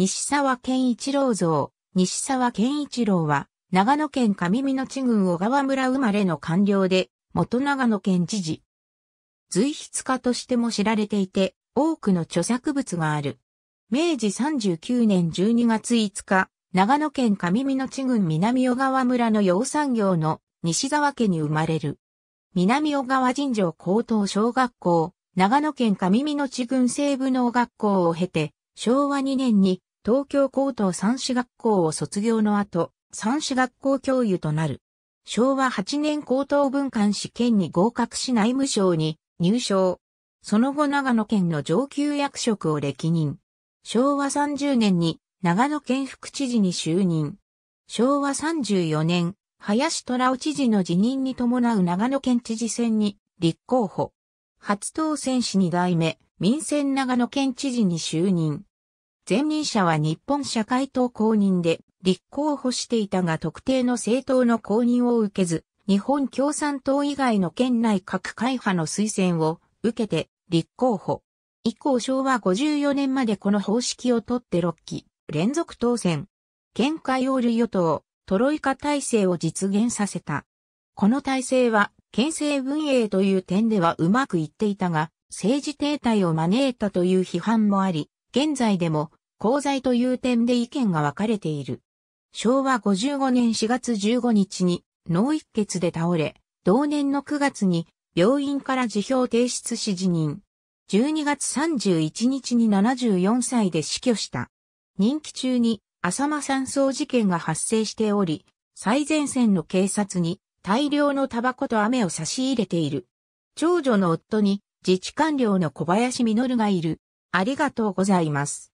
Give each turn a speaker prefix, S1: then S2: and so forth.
S1: 西沢健一郎像、西沢健一郎は、長野県上美野地郡小川村生まれの官僚で、元長野県知事。随筆家としても知られていて、多くの著作物がある。明治39年12月5日、長野県上美野地郡南小川村の養蚕業の西沢家に生まれる。南小川尋常高等小学校、長野県上美野地郡西部農学校を経て、昭和2年に東京高等三種学校を卒業の後、三種学校教諭となる。昭和8年高等文官試験に合格し内務省に入省。その後長野県の上級役職を歴任。昭和30年に長野県副知事に就任。昭和34年、林虎尾知事の辞任に伴う長野県知事選に立候補。初当選し2代目、民選長野県知事に就任。前任者は日本社会党公認で立候補していたが特定の政党の公認を受けず、日本共産党以外の県内各会派の推薦を受けて立候補。以降昭和54年までこの方式をとって6期連続当選。県海オール与党、トロイカ体制を実現させた。この体制は、県政運営という点ではうまくいっていたが、政治停滞を招いたという批判もあり、現在でも功罪という点で意見が分かれている。昭和55年4月15日に脳一血で倒れ、同年の9月に病院から辞表提出し辞任。12月31日に74歳で死去した。任期中に浅間山荘事件が発生しており、最前線の警察に大量のタバコと飴を差し入れている。長女の夫に自治官僚の小林実がいる。ありがとうございます。